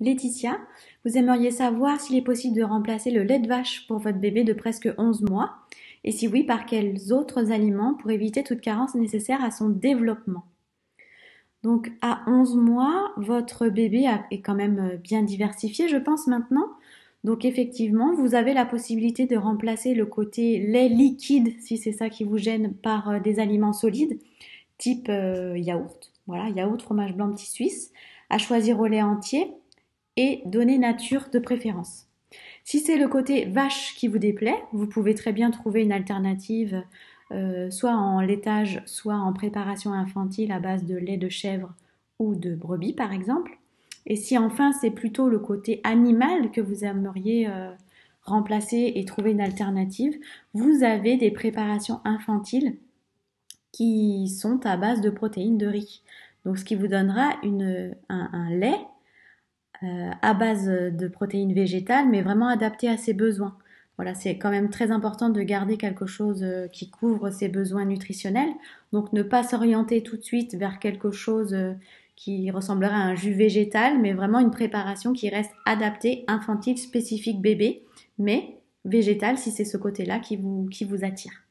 Laetitia, vous aimeriez savoir s'il est possible de remplacer le lait de vache pour votre bébé de presque 11 mois et si oui, par quels autres aliments pour éviter toute carence nécessaire à son développement. Donc à 11 mois, votre bébé est quand même euh, bien diversifié, je pense maintenant. Donc effectivement, vous avez la possibilité de remplacer le côté lait liquide, si c'est ça qui vous gêne, par euh, des aliments solides, type euh, yaourt. Voilà, yaourt, fromage blanc, petit suisse, à choisir au lait entier, et donner nature de préférence. Si c'est le côté vache qui vous déplaît, vous pouvez très bien trouver une alternative euh, soit en laitage, soit en préparation infantile à base de lait de chèvre ou de brebis par exemple. Et si enfin c'est plutôt le côté animal que vous aimeriez euh, remplacer et trouver une alternative, vous avez des préparations infantiles qui sont à base de protéines de riz. Donc ce qui vous donnera un lait euh, à base de protéines végétales, mais vraiment adaptées à ses besoins. Voilà, c'est quand même très important de garder quelque chose euh, qui couvre ses besoins nutritionnels. Donc ne pas s'orienter tout de suite vers quelque chose euh, qui ressemblerait à un jus végétal, mais vraiment une préparation qui reste adaptée, infantile, spécifique bébé, mais végétale si c'est ce côté-là qui vous, qui vous attire.